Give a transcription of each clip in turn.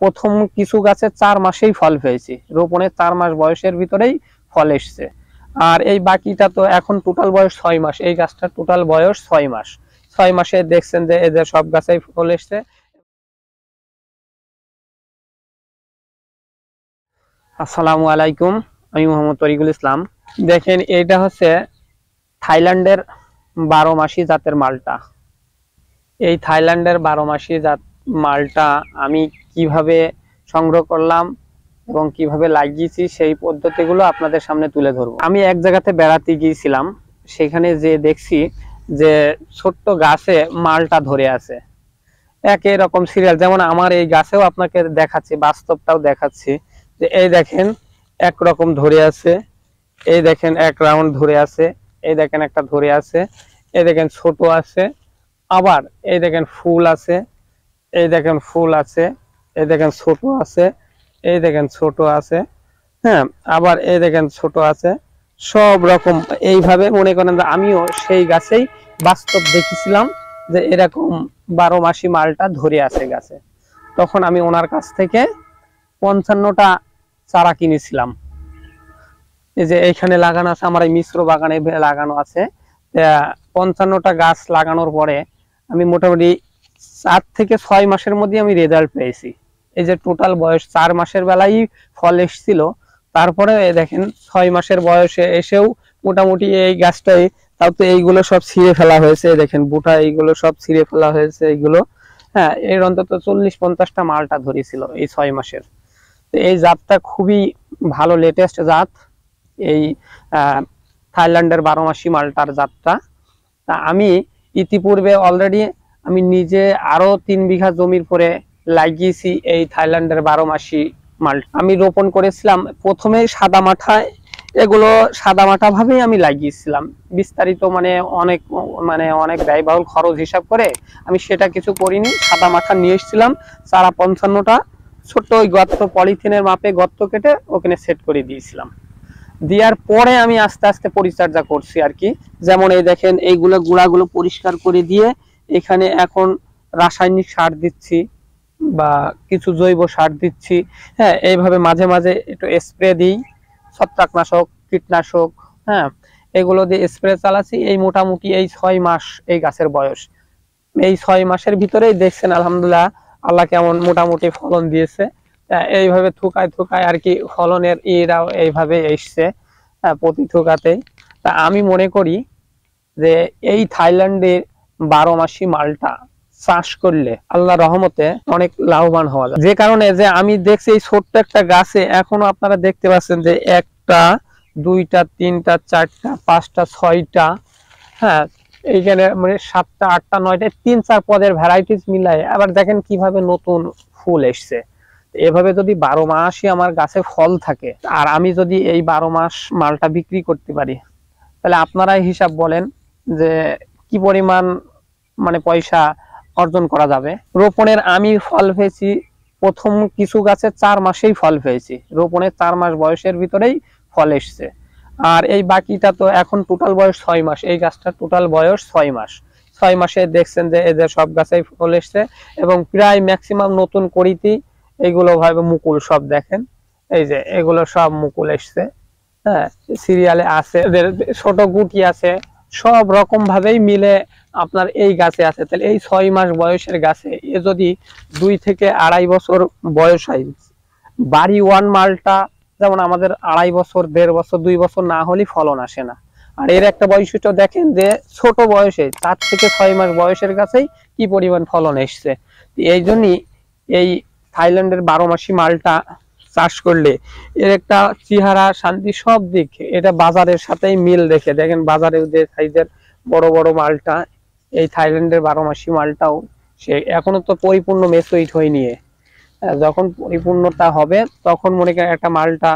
প্রথম কিছু গাছে চার মাসেই ফল পেয়েছি রোপণের চার মাস বয়সের ভিতরেই ফল এসছে আর এই বাকিটা তো এখন টোটাল বয়স ছয় মাস এই গাছটা টোটাল বয়স ছয় মাস ছয় মাসে দেখছেন যে এদের সব গাছেই ফল এসছে আসসালামু আলাইকুম আমি মোহাম্মদ তরিকুল ইসলাম দেখেন এটা হচ্ছে থাইল্যান্ডের বারো মাসি জাতের মালটা এই থাইল্যান্ডের বারো মাসি জাত মালটা আমি কিভাবে সংগ্রহ করলাম এবং কিভাবে লাগিয়েছি সেই পদ্ধতিগুলো আপনাদের সামনে তুলে ধরবো আমি এক জায়গাতে বেড়াতে গিয়েছিলাম সেখানে যে দেখছি যে ছোট্ট গাছে মালটা ধরে আছে একই রকম সিরিয়াল যেমন আমার এই গাছেও আপনাকে দেখাচ্ছি বাস্তবটাও দেখাচ্ছি যে এই দেখেন এক রকম ধরে আছে এই দেখেন এক রাউন্ড ধরে আছে এই দেখেন একটা ধরে আছে এই দেখেন ছোট আছে আবার এই দেখেন ফুল আছে এই দেখেন ফুল আছে এই দেখেন ছোট আছে এই দেখেন ছোট আছে হ্যাঁ আবার এই দেখেন ছোট আছে সব রকম এইভাবে মনে করেন যে আমিও সেই গাছেই বাস্তব দেখেছিলাম যে এরকম বারো মাসি মালটা ধরে আছে গাছে তখন আমি ওনার কাছ থেকে পঞ্চান্নটা চারা কিনেছিলাম এই যে এইখানে লাগানো আছে আমার এই মিশ্র বাগানে লাগানো আছে পঞ্চান্নটা গাছ লাগানোর পরে আমি মোটামুটি চার থেকে ছয় মাসের মধ্যে আমি রেজাল্ট পেয়েছি এই যে টোটাল বয়স চার মাসের বেলায় ফল এসছিল তারপরে দেখেন ছয় মাসের বয়সে এসেও মোটামুটি এই গাছটাই তাও তো এইগুলো সব ছিঁড়ে ফেলা হয়েছে দেখেন বুটা এইগুলো সব ছিঁড়ে ফেলা হয়েছে এইগুলো হ্যাঁ এর অন্তত চল্লিশ পঞ্চাশটা মালটা ধরেছিল এই ছয় মাসের তো এই জাতটা খুবই ভালো লেটেস্ট জাত এই থাইল্যান্ডের বারো মাসি মালটার জাতটা তা আমি ইতিপূর্বে অলরেডি আমি নিজে আরো তিন বিঘা জমির পরে লাগিয়েছি এই থাইল্যান্ডের বারো মাসি মালটা আমি রোপণ করেছিলাম প্রথমে সাদা মাথায় এগুলো সাদা মাথা ভাবেই আমি লাগিয়েছিলাম বিস্তারিত মানে অনেক মানে অনেক ব্যয়বহুল খরচ হিসাব করে আমি সেটা কিছু করিনি সাদা মাথা নিয়ে এসেছিলাম চারা পঞ্চান্নটা ছোট্ট ওই গর্ত পলিথিনের মাপে গর্ত কেটে ওখানে সেট করে দিয়েছিলাম দেওয়ার পরে আমি আস্তে আস্তে পরিচর্যা করছি আর কি যেমন এই দেখেন এইগুলো গুঁড়াগুলো পরিষ্কার করে দিয়ে এখানে এখন রাসায়নিক সার দিচ্ছি বা কিছু জৈব সার দিচ্ছি হ্যাঁ এইভাবে মাঝে মাঝে একটু স্প্রে দিই ছত্রাকনাশক কীটনাশক হ্যাঁ এগুলো দিয়ে স্প্রে চালাচ্ছি এই মোটামুটি এই ছয় মাস এই গাছের বয়স এই ছয় মাসের ভিতরেই দেখছেন আলহামদুলিল্লাহ আল্লাহ কেমন মোটামুটি ফলন দিয়েছে হ্যাঁ, এইভাবে থুকায় থুকায় আর কি ফলনের ইয়েরাও এইভাবে এসছে হ্যাঁ, প্রতি থুকাতেই তা আমি মনে করি যে এই থাইল্যান্ডের বারো মাসি মালটা চাষ করলে আল্লাহ রহমতে অনেক লাভবান হওয়া যায় যে কারণে যে আমি দেখছি এই ছোট্ট একটা গাছে এখনো আপনারা দেখতে পাচ্ছেন যে একটা দুইটা তিনটা চারটা পাঁচটা ছয়টা হ্যাঁ এইখানে মানে সাতটা আটটা নয়টা তিন চার পদের ভ্যারাইটিস মিলায় আবার দেখেন কিভাবে নতুন ফুল এসছে এভাবে যদি বারো মাসই আমার গাছে ফল থাকে আর আমি যদি এই বারো মাস মালটা বিক্রি করতে পারি তাহলে আপনারাই হিসাব বলেন যে কি পরিমাণ মানে পয়সা অর্জন করা যাবে রোপণের আমি ফল পেয়েছি প্রথম কিছু গাছে চার মাসেই ফল পেয়েছি রোপণের চার মাস বয়সের ভিতরেই ফল এসছে আর এই বাকিটা তো এখন টোটাল বয়স ছয় মাস এই গাছটা টোটাল বয়স ছয় মাস ছয় মাসে দেখছেন যে এদের সব গাছেই ফল এসছে এবং প্রায় ম্যাক্সিমাম নতুন করিতেই এগুলো ভাবে মুকুল সব দেখেন এই যে এগুলো সব মুকুল এসছে হ্যাঁ সিরিয়ালে আছে এদের ছোট গুটি আছে সব রকম ভাবেই মিলে আপনার এই গাছে আছে তাহলে এই ছয় মাস বয়সের গাছে এ যদি দুই থেকে আড়াই বছর বয়স হয় বাড়ি ওয়ান মালটা যেমন আমাদের আড়াই বছর দেড় বছর দুই বছর না হলে ফলন আসে না আর এর একটা বৈশিষ্ট্য দেখেন যে ছোট বয়সে চার থেকে ছয় মাস বয়সের কাছেই কি পরিমাণ ফলন এসছে এই জন্যই এই থাইল্যান্ডের বারো মাসি মালটা চাষ করলে এর একটা চেহারা শান্তি সব দিক এটা বাজারের সাথেই মিল রেখে দেখেন বাজারের যে সাইজের বড় বড় মালটা এই থাইল্যান্ডের বারো মাসি মালটাও সে এখনো তো পরিপূর্ণ মেসোইট হয়ে নিয়ে যখন পরিপূর্ণটা হবে তখন মনে করেন একটা মালটা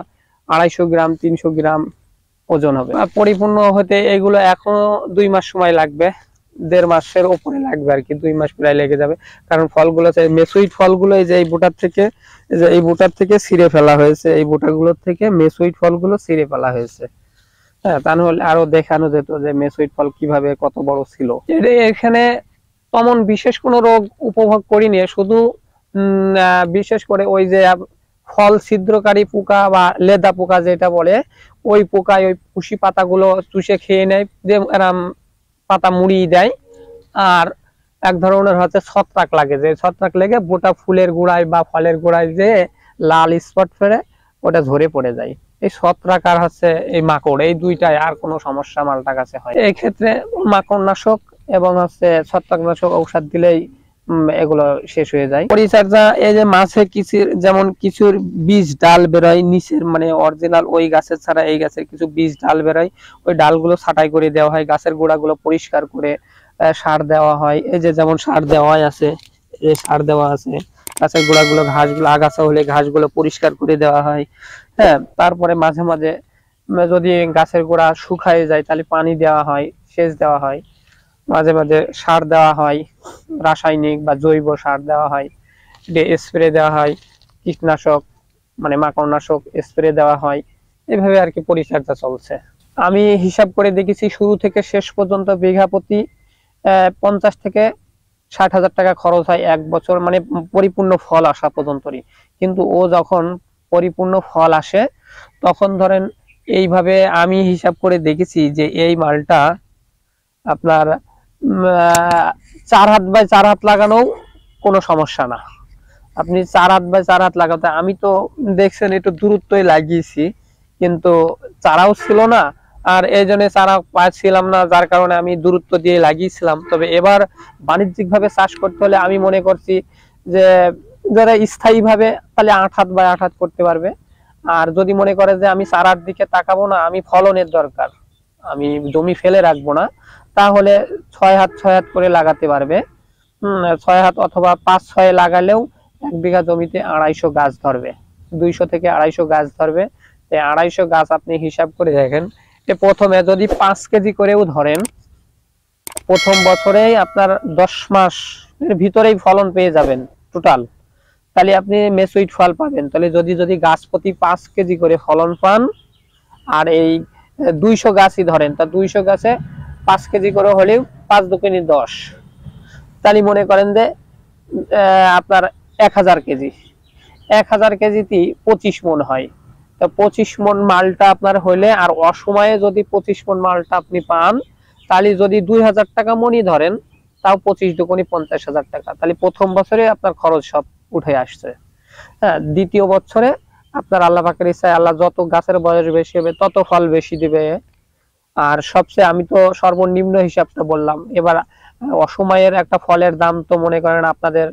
আড়াইশো গ্রাম তিনশো গ্রাম ওজন হবে পরিপূর্ণ হতে এগুলো এখনো দুই মাস সময় লাগবে দেড় মাসের ওপরে লাগবে আর কি দুই মাস প্রায় লেগে যাবে কারণ ফলগুলো মেসুইট ফলগুলো এই যে এই বুটার থেকে যে এই বুটার থেকে ছিঁড়ে ফেলা হয়েছে এই বুটাগুলোর থেকে মেসুইট ফলগুলো ছিঁড়ে ফেলা হয়েছে হ্যাঁ তা আরো দেখানো যেত যে মেসুইট ফল কিভাবে কত বড় ছিল এখানে তেমন বিশেষ কোনো রোগ উপভোগ করিনি শুধু বিশেষ করে ওই যে ফল ছিদ্রকারী পোকা বা লেদা পোকা যেটা বলে ওই পোকায় ওই কুশি পাতাগুলো চুষে খেয়ে নেয় যে এরম পাতা মুড়িয়ে দেয় আর এক ধরনের হচ্ছে ছত্রাক লাগে যে ছত্রাক লেগে গোটা ফুলের গোড়ায় বা ফলের গোড়ায় যে লাল স্পট ফেরে ওটা ঝরে পড়ে যায় এই সত্রাকার হচ্ছে এই মাকড় এই দুইটাই আর কোনো সমস্যা মালটা কাছে হয় এই ক্ষেত্রে মাকড়নাশক এবং হচ্ছে ছত্রাকনাশক ঔষধ দিলেই এগুলো শেষ হয়ে যায় পরিচর্যা এই যে মাছে কিছুর যেমন কিছুর বীজ ডাল বেরোয় নিচের মানে অরিজিনাল ওই গাছের ছাড়া এই গাছের কিছু বীজ ডাল বেরোয় ওই ডালগুলো ছাটাই করে দেওয়া হয় গাছের গোড়াগুলো পরিষ্কার করে সার দেওয়া হয় এই যে যেমন সার দেওয়া আছে এই সার দেওয়া আছে গাছের গোড়াগুলো ঘাসগুলো আগাছা হলে ঘাসগুলো পরিষ্কার করে দেওয়া হয় হ্যাঁ তারপরে মাঝে মাঝে যদি গাছের গোড়া শুকায় যায় তাহলে পানি দেওয়া হয় সেচ দেওয়া হয় মাঝে মাঝে সার দেওয়া হয় রাসায়নিক বা জৈব সার দেওয়া হয় স্প্রে দেওয়া হয় কীটনাশক মানে মাকড়নাশক স্প্রে দেওয়া হয় এভাবে আর কি পরিচর্যা চলছে আমি হিসাব করে দেখেছি শুরু থেকে শেষ পর্যন্ত বিঘা প্রতি পঞ্চাশ থেকে ষাট হাজার টাকা খরচ হয় এক বছর মানে পরিপূর্ণ ফল আসা পর্যন্তই কিন্তু ও যখন পরিপূর্ণ ফল আসে তখন ধরেন এইভাবে আমি হিসাব করে দেখেছি যে এই মালটা আপনার চার হাত বাই চার হাত লাগানো কোনো সমস্যা না আপনি চার হাত বাই চার হাত লাগাতে আমি তো দেখছেন একটু দূরত্বই লাগিয়েছি কিন্তু চারাও ছিল না আর এই জন্য চারা পাচ্ছিলাম না যার কারণে আমি দূরত্ব দিয়ে লাগিয়েছিলাম তবে এবার বাণিজ্যিকভাবে চাষ করতে হলে আমি মনে করছি যে যারা স্থায়ীভাবে তাহলে আট হাত বা আট হাত করতে পারবে আর যদি মনে করে যে আমি চারার দিকে তাকাবো না আমি ফলনের দরকার আমি জমি ফেলে রাখবো না তাহলে ছয় হাত ছয় হাত করে লাগাতে পারবে ছয় হাত অথবা পাঁচ ছয় লাগালেও এক বিঘা জমিতে আড়াইশো গাছ ধরবে দুইশো থেকে আড়াইশো গাছ ধরবে আড়াইশো গাছ আপনি হিসাব করে দেখেন প্রথমে যদি পাঁচ কেজি করেও ধরেন প্রথম বছরেই আপনার দশ মাসের ভিতরেই ফলন পেয়ে যাবেন টোটাল তাহলে আপনি মেসুইট ফল পাবেন তাহলে যদি যদি গাছ প্রতি পাঁচ কেজি করে ফলন পান আর এই দুইশো গাছই ধরেন তা দুইশো গাছে পাঁচ কেজি করে হলেও পাঁচ দোকানি দশ তাহলে মনে করেন যে আপনার এক হাজার কেজি এক হাজার কেজিতেই পঁচিশ মন হয় তা পঁচিশ মন মালটা আপনার হলে আর অসময়ে যদি পঁচিশ মন মালটা আপনি পান তাহলে যদি দুই হাজার টাকা মনই ধরেন তাও পঁচিশ দোকানি পঞ্চাশ হাজার টাকা তাহলে প্রথম বছরে আপনার খরচ সব উঠে আসছে হ্যাঁ দ্বিতীয় বছরে আপনার আল্লাহ পাকের ইচ্ছায় আল্লাহ যত গাছের বয়স বেশি হবে তত ফল বেশি দিবে আর সবচেয়ে আমি তো সর্বনিম্ন হিসাবটা বললাম এবার অসময়ের একটা ফলের দাম তো মনে করেন আপনাদের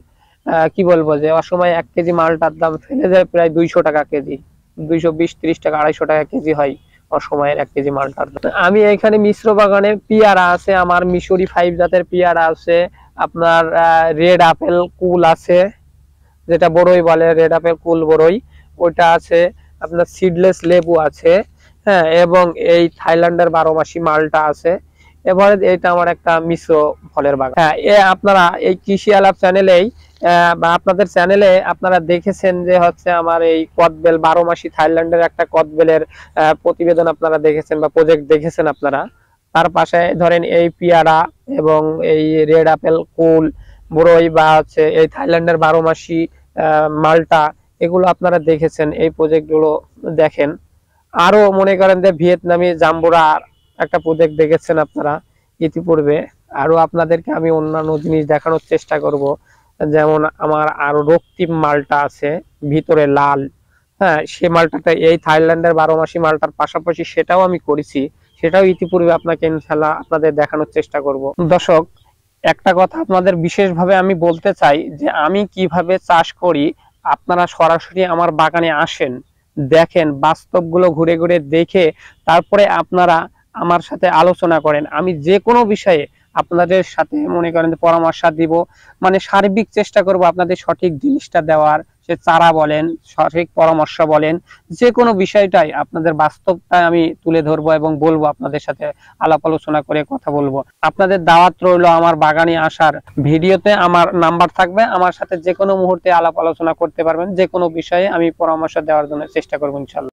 কি বলবো যে অসময়ে এক কেজি মালটার দাম ফেলে যায় প্রায় দুইশো টাকা কেজি দুইশো বিশ ত্রিশ টাকা আড়াইশো টাকা কেজি হয় অসময়ের এক কেজি মালটার দাম আমি এখানে মিশ্র বাগানে পিয়ারা আছে আমার মিশরি ফাইভ জাতের পিয়ারা আছে আপনার রেড আপেল কুল আছে যেটা বড়ই বলে রেড আপেল কুল বড়ই ওইটা আছে আপনার সিডলেস লেবু আছে হ্যাঁ এবং এই থাইল্যান্ডের বারো মাসি মালটা আছে এবারে এটা আমার একটা মিশ্র ফলের বাগান হ্যাঁ এ আপনারা এই কৃষি আলাপ চ্যানেলেই বা আপনাদের চ্যানেলে আপনারা দেখেছেন যে হচ্ছে আমার এই কদবেল বারো মাসি থাইল্যান্ডের একটা কদবেলের প্রতিবেদন আপনারা দেখেছেন বা প্রজেক্ট দেখেছেন আপনারা তার পাশে ধরেন এই পিয়ারা এবং এই রেড আপেল কুল বড়ই বা হচ্ছে এই থাইল্যান্ডের বারো মাসি মাল্টা এগুলো আপনারা দেখেছেন এই প্রজেক্টগুলো দেখেন আরও মনে করেন যে ভিয়েতনামি জাম্বুরা একটা প্রজেক্ট দেখেছেন আপনারা ইতিপূর্বে আরও আপনাদেরকে আমি অন্যান্য জিনিস দেখানোর চেষ্টা করব যেমন আমার আরও রক্তিম মালটা আছে ভিতরে লাল হ্যাঁ সে মালটাটা এই থাইল্যান্ডের বারো মাসি মালটার পাশাপাশি সেটাও আমি করেছি সেটাও ইতিপূর্বে আপনাকে ইনশাল্লাহ আপনাদের দেখানোর চেষ্টা করব দর্শক একটা কথা আপনাদের বিশেষভাবে আমি বলতে চাই যে আমি কিভাবে চাষ করি আপনারা সরাসরি আমার বাগানে আসেন দেখেন বাস্তবগুলো ঘুরে ঘুরে দেখে তারপরে আপনারা আমার সাথে আলোচনা করেন আমি যে কোনো বিষয়ে আপনাদের সাথে মনে করেন পরামর্শ দিব মানে সার্বিক চেষ্টা করব আপনাদের সঠিক জিনিসটা দেওয়ার সে চারা বলেন সঠিক পরামর্শ বলেন যে কোনো বিষয়টাই আপনাদের বাস্তবটা আমি তুলে ধরবো এবং বলবো আপনাদের সাথে আলাপ আলোচনা করে কথা বলবো আপনাদের দাওয়াত রইল আমার বাগানে আসার ভিডিওতে আমার নাম্বার থাকবে আমার সাথে যে কোনো মুহূর্তে আলাপ আলোচনা করতে পারবেন যে কোনো বিষয়ে আমি পরামর্শ দেওয়ার জন্য চেষ্টা করবো ইনশাল্লাহ